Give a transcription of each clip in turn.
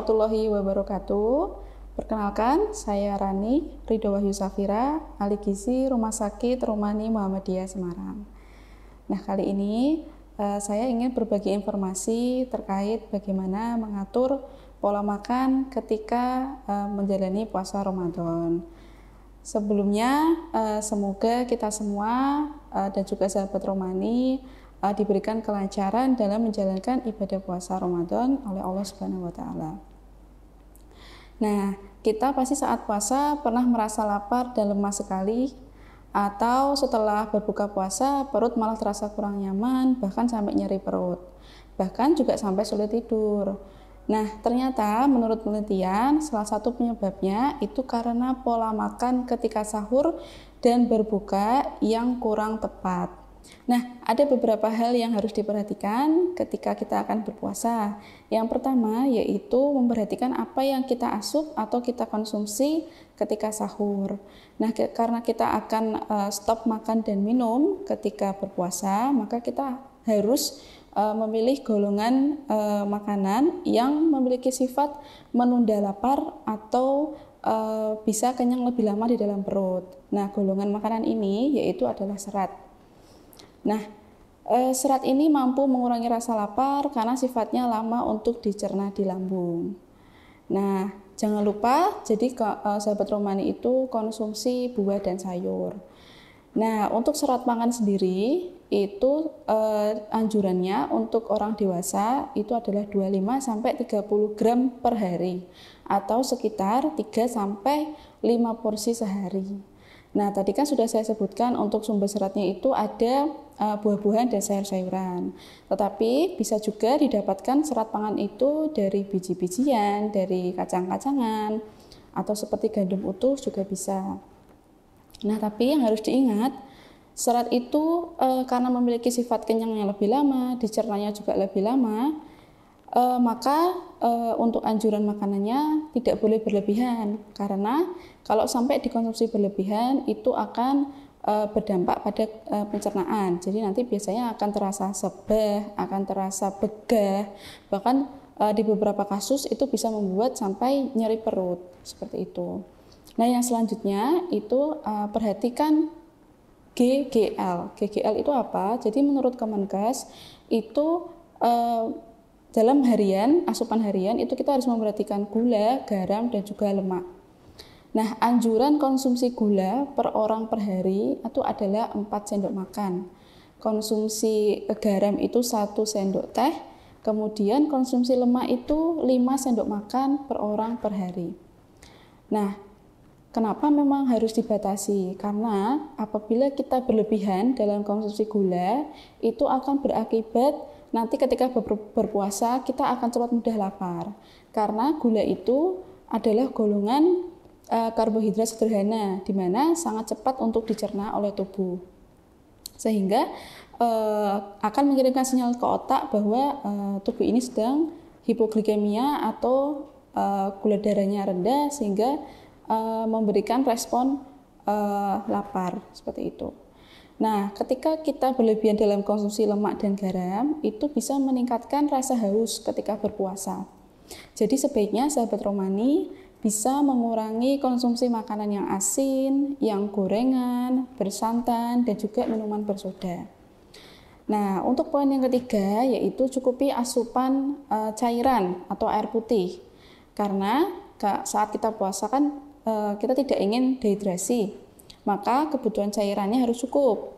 warahmatullahi wabarakatuh. Perkenalkan, saya Rani Ridho Wahyu Safira, ahli gizi Rumah Sakit Rumani Muhammadiyah Semarang. Nah, kali ini eh, saya ingin berbagi informasi terkait bagaimana mengatur pola makan ketika eh, menjalani puasa Ramadan. Sebelumnya, eh, semoga kita semua dan juga sahabat Romani diberikan kelancaran dalam menjalankan ibadah puasa Ramadan oleh Allah Subhanahu wa taala. Nah, kita pasti saat puasa pernah merasa lapar dan lemah sekali, atau setelah berbuka puasa perut malah terasa kurang nyaman, bahkan sampai nyeri perut, bahkan juga sampai sulit tidur. Nah, ternyata menurut penelitian, salah satu penyebabnya itu karena pola makan ketika sahur dan berbuka yang kurang tepat. Nah, ada beberapa hal yang harus diperhatikan ketika kita akan berpuasa. Yang pertama yaitu memperhatikan apa yang kita asup atau kita konsumsi ketika sahur. Nah, karena kita akan eh, stop makan dan minum ketika berpuasa, maka kita harus eh, memilih golongan eh, makanan yang memiliki sifat menunda lapar atau bisa kenyang lebih lama di dalam perut. Nah, golongan makanan ini yaitu adalah serat. Nah, eh, serat ini mampu mengurangi rasa lapar karena sifatnya lama untuk dicerna di lambung. Nah, jangan lupa jadi eh, sahabat romani itu konsumsi buah dan sayur. Nah, untuk serat pangan sendiri itu eh, anjurannya untuk orang dewasa itu adalah 25 30 gram per hari atau sekitar 3 5 porsi sehari. Nah, tadi kan sudah saya sebutkan untuk sumber seratnya itu ada uh, buah-buahan dan sayur-sayuran. Tetapi bisa juga didapatkan serat pangan itu dari biji-bijian, dari kacang-kacangan, atau seperti gandum utuh juga bisa. Nah, tapi yang harus diingat, serat itu uh, karena memiliki sifat kenyang yang lebih lama, dicernanya juga lebih lama, e, maka e, untuk anjuran makanannya tidak boleh berlebihan karena kalau sampai dikonsumsi berlebihan itu akan e, berdampak pada e, pencernaan. Jadi nanti biasanya akan terasa sebeh, akan terasa begah, bahkan e, di beberapa kasus itu bisa membuat sampai nyeri perut seperti itu. Nah, yang selanjutnya itu e, perhatikan GGL. GGL itu apa? Jadi menurut Kemenkes itu dalam harian, asupan harian itu kita harus memperhatikan gula, garam, dan juga lemak. Nah, anjuran konsumsi gula per orang per hari itu adalah 4 sendok makan. Konsumsi garam itu 1 sendok teh, kemudian konsumsi lemak itu 5 sendok makan per orang per hari. Nah, Kenapa memang harus dibatasi? Karena apabila kita berlebihan dalam konsumsi gula, itu akan berakibat nanti ketika berpuasa kita akan cepat mudah lapar karena gula itu adalah golongan e, karbohidrat sederhana di mana sangat cepat untuk dicerna oleh tubuh sehingga e, akan mengirimkan sinyal ke otak bahwa e, tubuh ini sedang hipoglikemia atau e, gula darahnya rendah sehingga e, memberikan respon e, lapar seperti itu. Nah, ketika kita berlebihan dalam konsumsi lemak dan garam, itu bisa meningkatkan rasa haus ketika berpuasa. Jadi sebaiknya sahabat Romani bisa mengurangi konsumsi makanan yang asin, yang gorengan, bersantan, dan juga minuman bersoda. Nah, untuk poin yang ketiga yaitu cukupi asupan e, cairan atau air putih. Karena saat kita puasa kan e, kita tidak ingin dehidrasi maka kebutuhan cairannya harus cukup.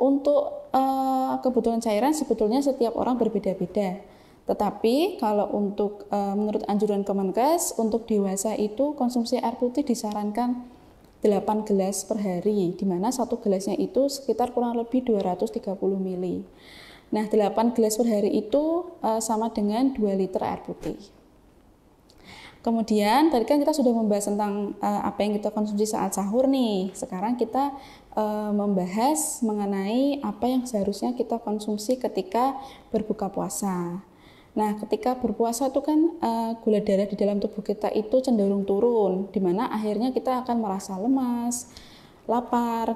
Untuk uh, kebutuhan cairan sebetulnya setiap orang berbeda-beda. Tetapi kalau untuk uh, menurut anjuran Kemenkes untuk dewasa itu konsumsi air putih disarankan 8 gelas per hari, di mana satu gelasnya itu sekitar kurang lebih 230 ml. Nah, 8 gelas per hari itu uh, sama dengan 2 liter air putih. Kemudian tadi kan kita sudah membahas tentang uh, apa yang kita konsumsi saat sahur nih. Sekarang kita uh, membahas mengenai apa yang seharusnya kita konsumsi ketika berbuka puasa. Nah, ketika berpuasa itu kan uh, gula darah di dalam tubuh kita itu cenderung turun, di mana akhirnya kita akan merasa lemas, lapar.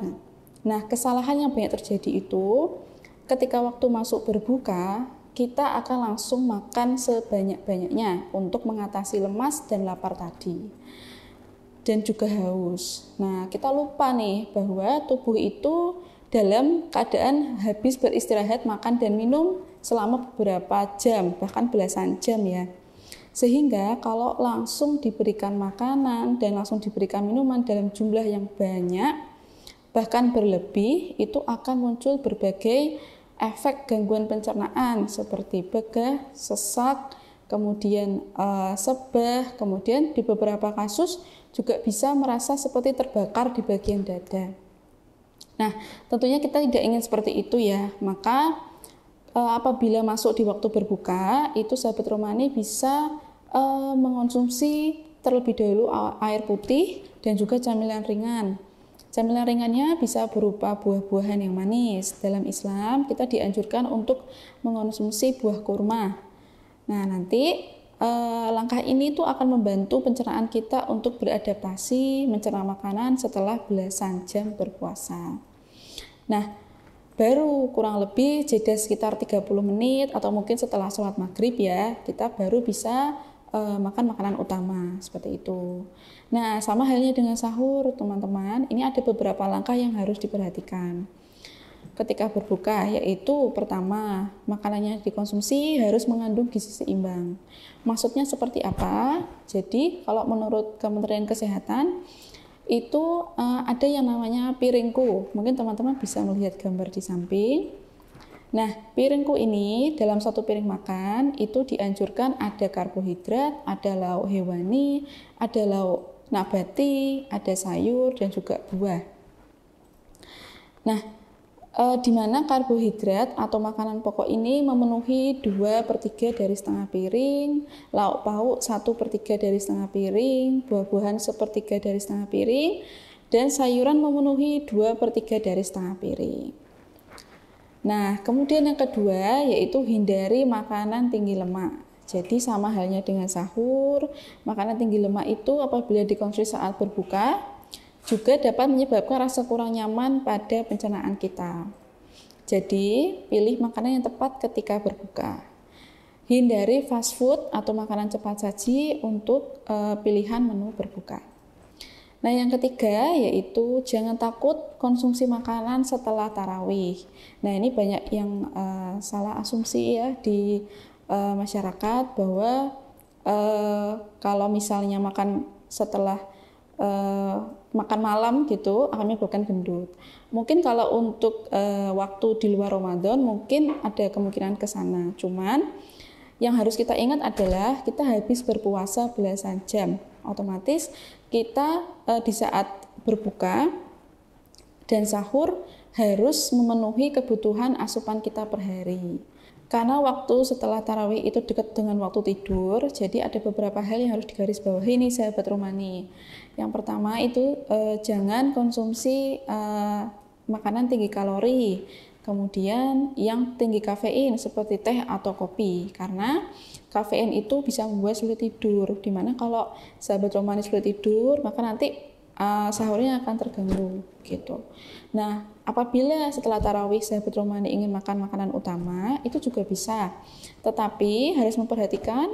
Nah, kesalahan yang banyak terjadi itu ketika waktu masuk berbuka, kita akan langsung makan sebanyak-banyaknya untuk mengatasi lemas dan lapar tadi. Dan juga haus. Nah, kita lupa nih bahwa tubuh itu dalam keadaan habis beristirahat, makan, dan minum selama beberapa jam, bahkan belasan jam ya. Sehingga kalau langsung diberikan makanan dan langsung diberikan minuman dalam jumlah yang banyak, bahkan berlebih, itu akan muncul berbagai efek gangguan pencernaan seperti begah, sesak, kemudian e, sebah, kemudian di beberapa kasus juga bisa merasa seperti terbakar di bagian dada. Nah, tentunya kita tidak ingin seperti itu ya. Maka e, apabila masuk di waktu berbuka, itu sahabat Romani bisa e, mengonsumsi terlebih dahulu air putih dan juga camilan ringan. Camilan ringannya bisa berupa buah-buahan yang manis. Dalam Islam, kita dianjurkan untuk mengonsumsi buah kurma. Nah, nanti eh, langkah ini tuh akan membantu pencernaan kita untuk beradaptasi mencerna makanan setelah belasan jam berpuasa. Nah, baru kurang lebih jeda sekitar 30 menit atau mungkin setelah sholat maghrib ya, kita baru bisa uh, makan makanan utama seperti itu. Nah, sama halnya dengan sahur, teman-teman, ini ada beberapa langkah yang harus diperhatikan. Ketika berbuka, yaitu pertama, makanannya dikonsumsi harus mengandung gizi seimbang. Maksudnya seperti apa? Jadi, kalau menurut Kementerian Kesehatan, itu uh, ada yang namanya piringku. Mungkin teman-teman bisa melihat gambar di samping Nah, piringku ini dalam satu piring makan itu dianjurkan ada karbohidrat, ada lauk hewani, ada lauk nabati, ada sayur dan juga buah. Nah, e, di mana karbohidrat atau makanan pokok ini memenuhi 2 per 3 dari setengah piring, lauk pauk 1 per 3 dari setengah piring, buah-buahan 1 per 3 dari setengah piring, dan sayuran memenuhi 2 per 3 dari setengah piring. Nah, kemudian yang kedua yaitu hindari makanan tinggi lemak. Jadi sama halnya dengan sahur, makanan tinggi lemak itu apabila dikonsumsi saat berbuka juga dapat menyebabkan rasa kurang nyaman pada pencernaan kita. Jadi, pilih makanan yang tepat ketika berbuka. Hindari fast food atau makanan cepat saji untuk e, pilihan menu berbuka. Nah, yang ketiga yaitu jangan takut konsumsi makanan setelah tarawih. Nah, ini banyak yang uh, salah asumsi ya di uh, masyarakat bahwa uh, kalau misalnya makan setelah uh, makan malam gitu akhirnya bukan gendut. Mungkin kalau untuk uh, waktu di luar Ramadan mungkin ada kemungkinan ke sana. Cuman yang harus kita ingat adalah kita habis berpuasa belasan jam otomatis kita e, di saat berbuka dan sahur harus memenuhi kebutuhan asupan kita per hari. Karena waktu setelah tarawih itu dekat dengan waktu tidur, jadi ada beberapa hal yang harus digarisbawahi ini sahabat Romani. Yang pertama itu e, jangan konsumsi e, makanan tinggi kalori Kemudian yang tinggi kafein seperti teh atau kopi karena kafein itu bisa membuat sulit tidur. Dimana kalau sahabat romanis sulit tidur, maka nanti uh, sahurnya akan terganggu gitu. Nah, apabila setelah tarawih sahabat romani ingin makan makanan utama, itu juga bisa. Tetapi harus memperhatikan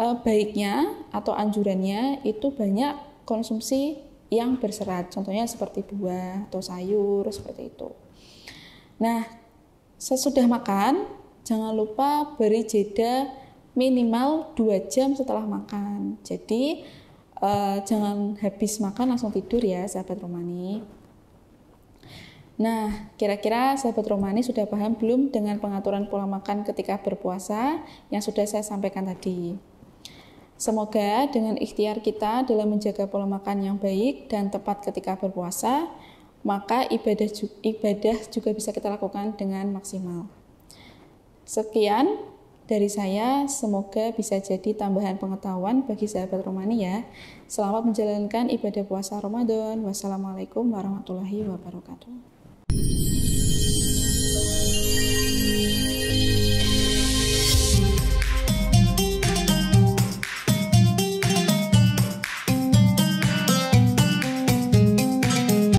uh, baiknya atau anjurannya itu banyak konsumsi yang berserat. Contohnya seperti buah atau sayur seperti itu. Nah, sesudah makan, jangan lupa beri jeda minimal 2 jam setelah makan. Jadi, eh, jangan habis makan langsung tidur ya, sahabat Romani. Nah, kira-kira sahabat Romani sudah paham belum dengan pengaturan pola makan ketika berpuasa yang sudah saya sampaikan tadi? Semoga dengan ikhtiar kita dalam menjaga pola makan yang baik dan tepat ketika berpuasa, maka ibadah ibadah juga bisa kita lakukan dengan maksimal. Sekian dari saya, semoga bisa jadi tambahan pengetahuan bagi sahabat Romania. Ya. Selamat menjalankan ibadah puasa Ramadan. Wassalamualaikum warahmatullahi wabarakatuh.